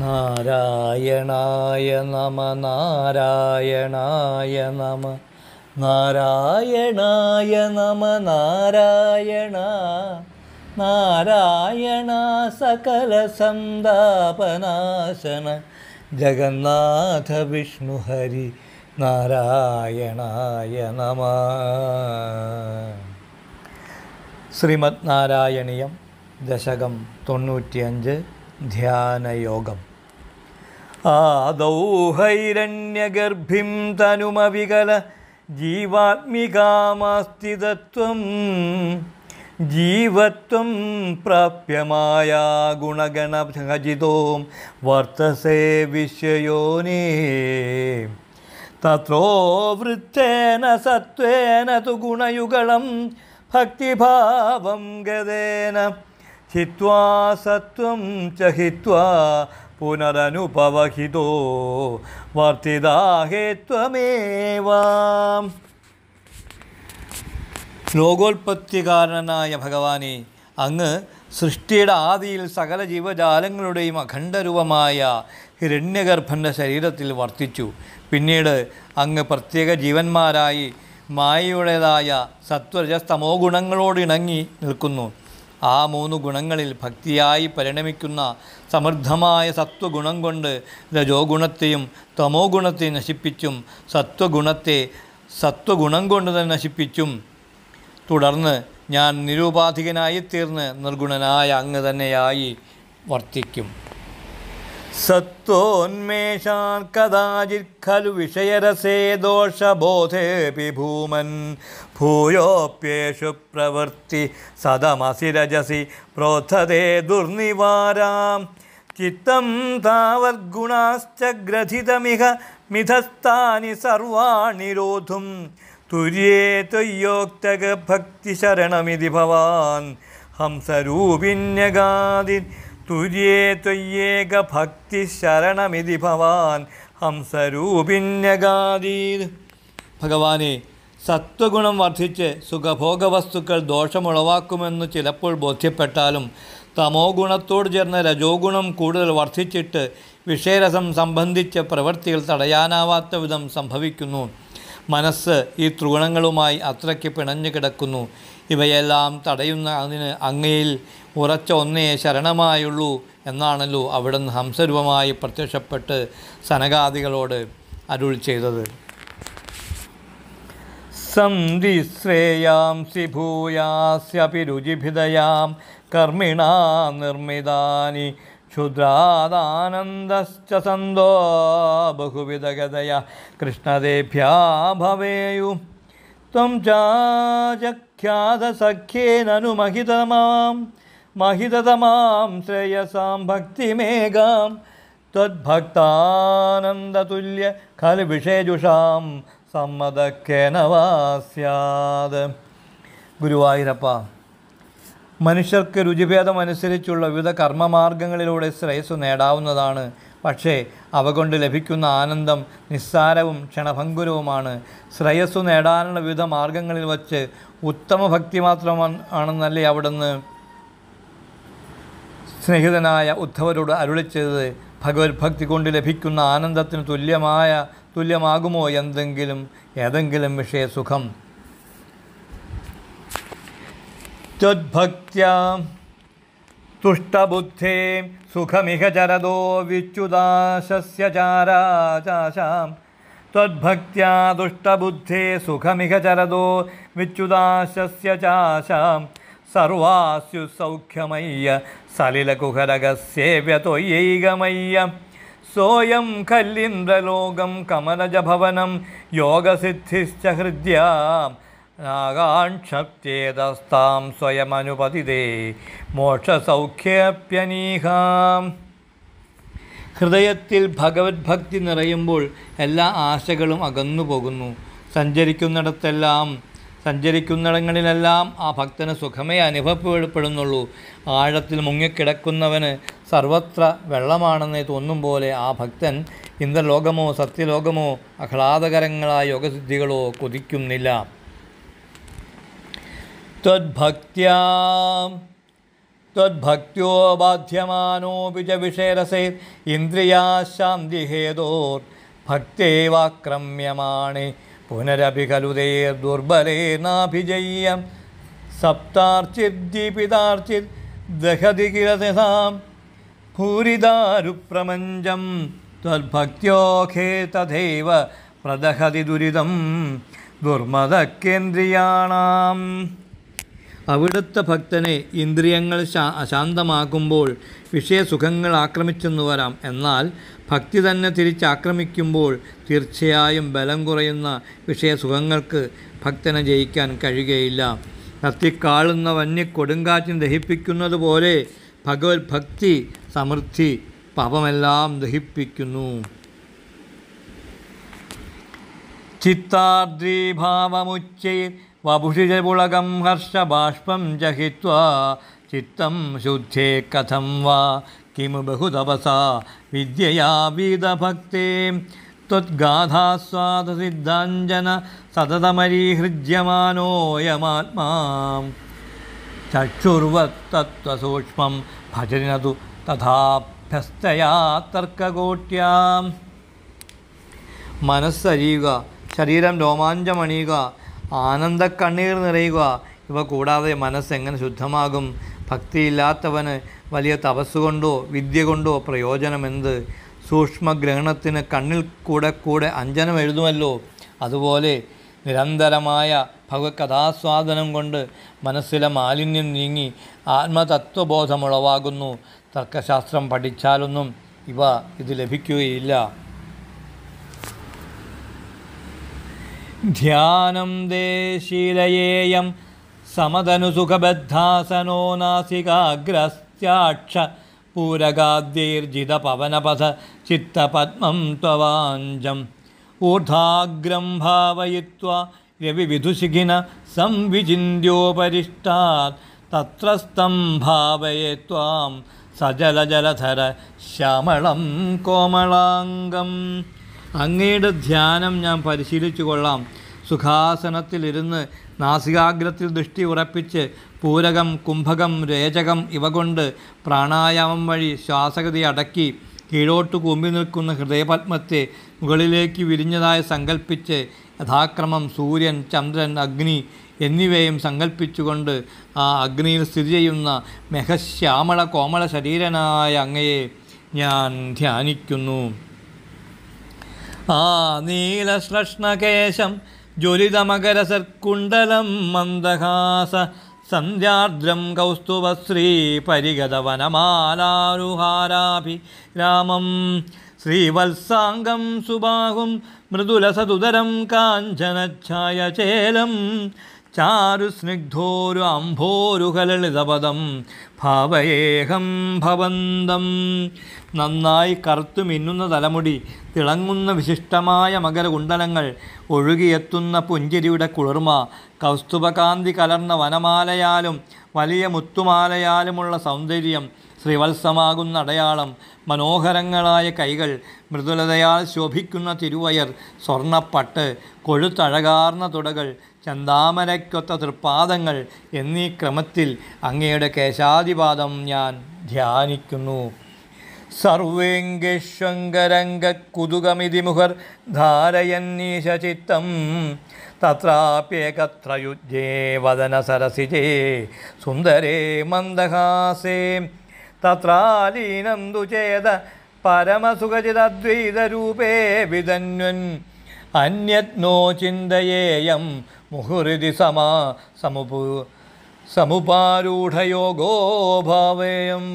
നാരായണായ നമ നാരായണായ നമ നാരായണായ നമ നാരായണ നാരായണ സകല സന്താപനാശന ജഗന്നാഥ വിഷ്ണു ഹരി നാരായണായ നമ ശ്രീമദ് നാരായണീയം ദശകം തൊണ്ണൂറ്റിയഞ്ച് ധ്യാനയോഗം ആദൗഹൈരണ്യഗർഭിം തനുമവികല ജീവാത്മികാമാസ്തിതത്വം ജീവത്വം പ്രാപ്യമായ ഗുണഗണഭജിതോം വർത്തസേ വിശ്വയോനേ തത്രോ വൃത്തേന സത്വേന തു ഗുണയുഗളം ഭക്തിഭാവം ഗതേന ചിത്വാ സത്വം ചഹിത്വാ പുനരനുഭവഹിതോ വർത്തിതാഹേത്വമേവാം ലോകോൽപ്പത്തികാരനായ ഭഗവാനെ അങ്ങ് സൃഷ്ടിയുടെ ആദിയിൽ സകല ജീവജാലങ്ങളുടെയും അഖണ്ഡരൂപമായ ഹിരണ്യഗർഭൻ്റെ ശരീരത്തിൽ വർത്തിച്ചു പിന്നീട് അങ്ങ് പ്രത്യേക ജീവന്മാരായി മായയുടേതായ സത്വരജസ്തമോ ഗുണങ്ങളോട് ഇണങ്ങി നിൽക്കുന്നു ആ മൂന്ന് ഗുണങ്ങളിൽ ഭക്തിയായി പരിണമിക്കുന്ന സമൃദ്ധമായ സത്വഗുണം കൊണ്ട് രജോഗുണത്തെയും തമോ ഗുണത്തെ നശിപ്പിച്ചും സത്വഗുണത്തെ സത്വഗുണം കൊണ്ട് തന്നെ നശിപ്പിച്ചും തുടർന്ന് ഞാൻ നിരുപാധികനായി തീർന്ന് നിർഗുണനായ അങ്ങ് തന്നെയായി വർത്തിക്കും സത്വോന്മേഷാൻ കഥാചി ഖലു വിഷയരസേ ദോഷബോധേപി ഭൂമൻ ഭൂയോപ്യേഷു പ്രവൃത്തി സദമസി രജസി പ്രോത്ഥതേ ദുർനിവാരാം ചിത്തം താവർഗുണാശ്ച ഗ്രഥിതമിഹ മിഥസ്ഥാനി സർവാണി രോധും തുര്യേ ത്വയ്യോക്തക ഭക്തിശരണമിതി ഭവാൻ ഹംസരൂപിന്യഗാദിൻ തുര്യേ ഭവാൻ ഹംസരൂപിണ്യഗാദീത് ഭഗവാനെ സത്വഗുണം വർദ്ധിച്ച് സുഖഭോഗവസ്തുക്കൾ ദോഷമുളവാക്കുമെന്ന് ചിലപ്പോൾ ബോധ്യപ്പെട്ടാലും തമോ ഗുണത്തോട് ചേർന്ന രജോ ഗുണം കൂടുതൽ വർദ്ധിച്ചിട്ട് വിഷയരസം സംബന്ധിച്ച പ്രവൃത്തികൾ തടയാനാവാത്ത വിധം സംഭവിക്കുന്നു മനസ്സ് ഈ ത്രിഗുണങ്ങളുമായി അത്രയ്ക്ക് പിണഞ്ഞു കിടക്കുന്നു ഇവയെല്ലാം തടയുന്ന അതിന് അങ്ങയിൽ ഉറച്ച ഒന്നേ ശരണമായുള്ളൂ എന്നാണല്ലോ അവിടുന്ന് ഹംസരൂപമായി പ്രത്യക്ഷപ്പെട്ട് സനകാദികളോട് അരുൾ ചെയ്തത് ശ്രേയാം ഭൂയാസ്യപി രുചിഭിതയാം കർമ്മിണാ നിർമ്മിതാനി ക്ഷുദ്രാദാനന്ദശ്ച സന്തോ ബഹുവിധഗതയ കൃഷ്ണദേഭ്യാ ഭവേയു ത്വം ചാച ख्यातसख्येननुमहितमां महिततमां श्रेयसां भक्तिमेघां त्वद्भक्तानन्दतुल्यखलविषेजुषां സമ്മതക്കേന വാസ്യാത് ഗുരുവായൂരപ്പ മനുഷ്യർക്ക് രുചിഭേദമനുസരിച്ചുള്ള വിവിധ കർമ്മമാർഗങ്ങളിലൂടെ ശ്രേയസ് നേടാവുന്നതാണ് പക്ഷേ അവ കൊണ്ട് ലഭിക്കുന്ന ആനന്ദം നിസ്സാരവും ക്ഷണഭങ്കുരവുമാണ് ശ്രേയസ്സു നേടാനുള്ള വിവിധ മാർഗങ്ങളിൽ വച്ച് ഉത്തമ ഭക്തി ആണെന്നല്ലേ അവിടുന്ന് സ്നേഹിതനായ ഉദ്ധവരോട് അരുളി ചെയ്തത് ഭഗവത്ഭക്തി കൊണ്ട് ലഭിക്കുന്ന ആനന്ദത്തിന് തുല്യമായ തുല്യമാകുമോ എന്തെങ്കിലും ഏതെങ്കിലും വിഷയസുഖം ഭക്ത്യാ तुष्टबुद्धे सुखमिह जरदो विच्युदाशस्य चाराचाशां त्वद्भक्त्या दुष्टबुद्धे सुखमिह जरदो विच्युदाशस्य चाशां सर्वास्युसौख्यमय्य सलिलकुहरगस्येव्यतोयैगमय्य सोयं खल्लिन्द्रलोकं कमलजभवनं योगसिद्धिश्च हृद्याम् നാകാക്ഷപ്തേതസ്താം സ്വയമനുപതിതേ മോക്ഷസൗഖ്യേപ്യനീഹാം ഹൃദയത്തിൽ ഭഗവത് ഭക്തി നിറയുമ്പോൾ എല്ലാ ആശകളും അകന്നു പോകുന്നു സഞ്ചരിക്കുന്നിടത്തെല്ലാം സഞ്ചരിക്കുന്നിടങ്ങളിലെല്ലാം ആ ഭക്തന് സുഖമേ അനുഭവപ്പെടുന്നുള്ളൂ ആഴത്തിൽ മുങ്ങിക്കിടക്കുന്നവന് സർവത്ര വെള്ളമാണെന്ന് തോന്നും പോലെ ആ ഭക്തൻ ഇന്ദ്രലോകമോ സത്യലോകമോ ആഹ്ലാദകരങ്ങളായ യോഗസിദ്ധികളോ കൊതിക്കുന്നില്ല त्वद्भक्त्या त्वद्भक्त्योबाध्यमानोऽपि च विषेरसे इन्द्रियाशान्तिहेतोर्भक्त्येवाक्रम्यमाणे പുനരഭി ഖലുതേർ ദുർബലേനാഭിജയ്യം സപ്താർച്ചിദ്ദീപിതാർച്ചിത് ദഹതി കിരതാം ഭൂരിദാരുപ്രപഞ്ചം ത്വദ്ഭക്തിയോഖേ തഥൈവ പ്രദഹതി ദുരിതം ദുർമദക്കേന്ദ്രിയാണാം അവിടുത്തെ ഭക്തനെ ഇന്ദ്രിയങ്ങൾ അശാന്തമാകുമ്പോൾ വിഷയസുഖങ്ങൾ ആക്രമിച്ചെന്നു വരാം എന്നാൽ ഭക്തി തന്നെ തിരിച്ചാക്രമിക്കുമ്പോൾ തീർച്ചയായും ബലം കുറയുന്ന വിഷയസുഖങ്ങൾക്ക് ഭക്തനെ ജയിക്കാൻ കഴിയുകയില്ല കത്തിക്കാളുന്ന വന്യ കൊടുങ്കാറ്റിന് ദഹിപ്പിക്കുന്നത് പോലെ ഭഗവത് ഭക്തി സമൃദ്ധി പാപമെല്ലാം ദഹിപ്പിക്കുന്നു ചിത്താദ്രീഭാവമുച്ചൈർ वपुषिजपुळकं हर्ष च हित्वा चित्तं शुद्धे कथम वा किमु बहुतपसा विद्यया वीतभक्ते त्वद्गाधास्वादसिद्धाञ्जन सततमरीहृज्यमानोऽयमात्मा चक्षुर्वत्तत्त्वसूक्ष्मं भजति न तु തഥാഭ്യസ്തയാ തർക്കകോട്ട്യാം മനസ്സരിയുക ശരീരം രോമാഞ്ചമണിയുക ആനന്ദ കണ്ണീർ നിറയുക ഇവ കൂടാതെ മനസ്സെങ്ങനെ ശുദ്ധമാകും ഭക്തിയില്ലാത്തവന് വലിയ തപസ്സുകൊണ്ടോ വിദ്യ കൊണ്ടോ പ്രയോജനമെന്ത് സൂക്ഷ്മഗ്രഹണത്തിന് കണ്ണിൽ കൂടെ കൂടെ അഞ്ജനം എഴുതുമല്ലോ അതുപോലെ നിരന്തരമായ ഭഗവത്കഥാസ്വാദനം കൊണ്ട് മനസ്സിലെ മാലിന്യം നീങ്ങി ആത്മതത്വബോധമുളവാകുന്നു തർക്കശാസ്ത്രം പഠിച്ചാലൊന്നും ഇവ ഇത് ലഭിക്കുകയില്ല ध्यानं देशीलयेयं समदनुसुखबद्धासनो नासिकाग्रस्याक्ष पूरगाद्यैर्जितपवनपथ चित्तपद्मं त्ववाञ्जम् ऊर्ध्वाग्रं भावयित्वा रविविधुशिखिन संविचिन्त्योपरिष्टात् तत्र स्तं भावये त्वां सजलजलधर श्यामलं कोमलाङ्गम् അങ്ങയുടെ ധ്യാനം ഞാൻ പരിശീലിച്ചു കൊള്ളാം സുഖാസനത്തിലിരുന്ന് നാസികാഗ്രത്തിൽ ദൃഷ്ടി ഉറപ്പിച്ച് പൂരകം കുംഭകം രേചകം ഇവ കൊണ്ട് പ്രാണായാമം വഴി ശ്വാസഗതി അടക്കി കീഴോട്ട് കൂമ്പി നിൽക്കുന്ന ഹൃദയപത്മത്തെ മുകളിലേക്ക് വിരിഞ്ഞതായി സങ്കല്പിച്ച് യഥാക്രമം സൂര്യൻ ചന്ദ്രൻ അഗ്നി എന്നിവയും സങ്കല്പിച്ചുകൊണ്ട് ആ അഗ്നിയിൽ സ്ഥിതി ചെയ്യുന്ന മെഹശ്യാമള കോമള ശരീരനായ അങ്ങയെ ഞാൻ ധ്യാനിക്കുന്നു ആ നീലശ്ലഷ്ണകേശം ജ്വലിതമകരസർക്കുണ്ടലം മന്ദഹാസ സന്ധ്യാർദ്രം കൗസ്തുവശ്രീ പരിഗതവനമാലാരുഹാരാഭി രാമം ശ്രീവത്സാംഗം സുബാഹും മൃദുലസതുതരം കാഞ്ചനഛായചേലം അംഭോരു കലളിതപദം ഭാവയേഹം ഭവന്തം നന്നായി കറുത്തു മിന്നുന്ന തലമുടി തിളങ്ങുന്ന വിശിഷ്ടമായ മകരകുണ്ടലങ്ങൾ ഒഴുകിയെത്തുന്ന പുഞ്ചിരിയുടെ കുളിർമ കൗസ്തുഭകാന്തി കലർന്ന വനമാലയാലും വലിയ മുത്തുമാലയാലുമുള്ള സൗന്ദര്യം ശ്രീവത്സമാകുന്ന അടയാളം മനോഹരങ്ങളായ കൈകൾ മൃദുലതയാൽ ശോഭിക്കുന്ന തിരുവയർ സ്വർണ്ണപ്പട്ട് കൊഴുത്തഴകാർന്ന തുടകൾ ചന്താമരക്കൊത്ത തൃപ്പാദങ്ങൾ എന്നീ ക്രമത്തിൽ അങ്ങയുടെ കേശാധിപാദം ഞാൻ ധ്യാനിക്കുന്നു സർവേംഗേഷ്വങ്കരംഗക്കുതുകമിതിമുഹർ ധാരയന്നീശചിത്തം തത്രാപ്യേകത്രയുജ്ജേ സരസിജേ സുന്ദരേ മന്ദഹാസേ തത്രാലീനം ദുചേത പരമസുഖചിതദ്വൈതരൂപേ വിധന്വൻ അന്യത് നോ ചിന്തയേയം മുഹുരിതി സമാ സമുപു സമുപാരൂഢയോഗോ ഭാവേയം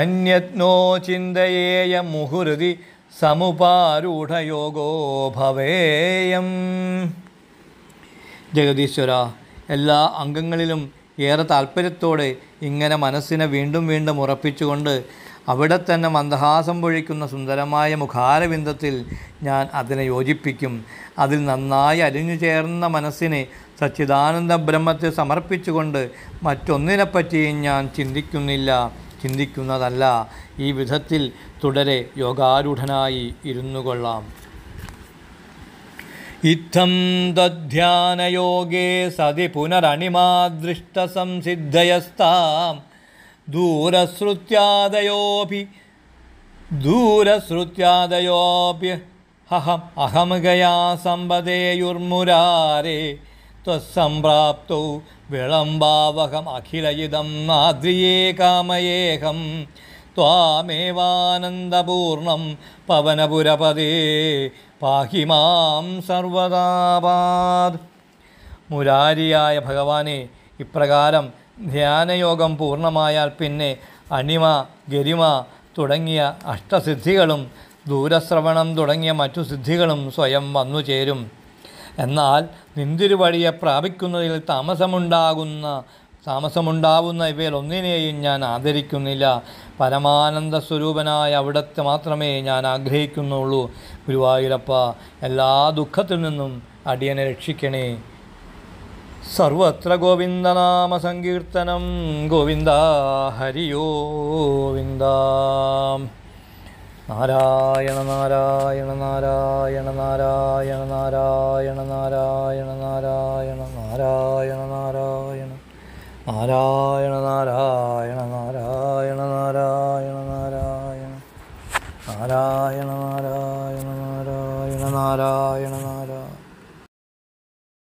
അന്യത്നോ ചിന്തയേയം മുഹുരുതി സമുപാരൂഢയോഗോ ഭവേയം ജഗദീശ്വര എല്ലാ അംഗങ്ങളിലും ഏറെ താല്പര്യത്തോടെ ഇങ്ങനെ മനസ്സിനെ വീണ്ടും വീണ്ടും ഉറപ്പിച്ചുകൊണ്ട് അവിടെ തന്നെ മന്ദഹാസം പൊഴിക്കുന്ന സുന്ദരമായ മുഖാരവിന്ദത്തിൽ ഞാൻ അതിനെ യോജിപ്പിക്കും അതിൽ നന്നായി അലിഞ്ഞു ചേർന്ന മനസ്സിനെ സച്ചിദാനന്ദ ബ്രഹ്മത്തെ സമർപ്പിച്ചുകൊണ്ട് മറ്റൊന്നിനെപ്പറ്റിയും ഞാൻ ചിന്തിക്കുന്നില്ല ചിന്തിക്കുന്നതല്ല ഈ വിധത്തിൽ തുടരെ യോഗാരൂഢനായി ഇരുന്നു കൊള്ളാം ഇത്തം തദ്ധ്യാനയോഗേ സതി പുനരണിമാദൃഷ്ട സംസിദ്ധയസ്താം ദൂരശ്രുത്യാദയോപി ദൂരശ്രുത്യാദയോപ്യ ഹഹം അഹം ഗയാ സമ്പതേയുർമുരാരേ ത്വസംപ്രാപ്തൗ വിളംബാവഹം അഖിലയിതം നാദ്രിയേ കാമയേഹം ത്വാമേവാനന്ദപൂർണം പവനപുരപദേ പാഹി മാം സർവതാപാത് മുരാരിയായ ഭഗവാനെ ഇപ്രകാരം ധ്യാനയോഗം പൂർണ്ണമായാൽ പിന്നെ അണിമ ഗരിമ തുടങ്ങിയ അഷ്ടസിദ്ധികളും ദൂരശ്രവണം തുടങ്ങിയ മറ്റു സിദ്ധികളും സ്വയം വന്നു ചേരും എന്നാൽ നിന്തിരുവഴിയെ പ്രാപിക്കുന്നതിൽ താമസമുണ്ടാകുന്ന താമസമുണ്ടാവുന്ന ഇവയിൽ ഒന്നിനെയും ഞാൻ ആദരിക്കുന്നില്ല പരമാനന്ദ സ്വരൂപനായ അവിടത്തെ മാത്രമേ ഞാൻ ആഗ്രഹിക്കുന്നുള്ളൂ ഗുരുവായൂരപ്പ എല്ലാ ദുഃഖത്തിൽ നിന്നും അടിയനെ രക്ഷിക്കണേ സർവത്ര ഗോവിന്ദനാമ സങ്കീർത്തനം ഗോവിന്ദ ഹരിയോവിന്ദ നാരായണ നാരായണ നാരായണ നാരായണ നാരായണ നാരായണ നാരായണ നാരായണ നാരായണ നാരായണ നാരായണ നാരായണ നാരായണ നാരായണ നാരായണ നാരായണ നാരായണ നാരായണ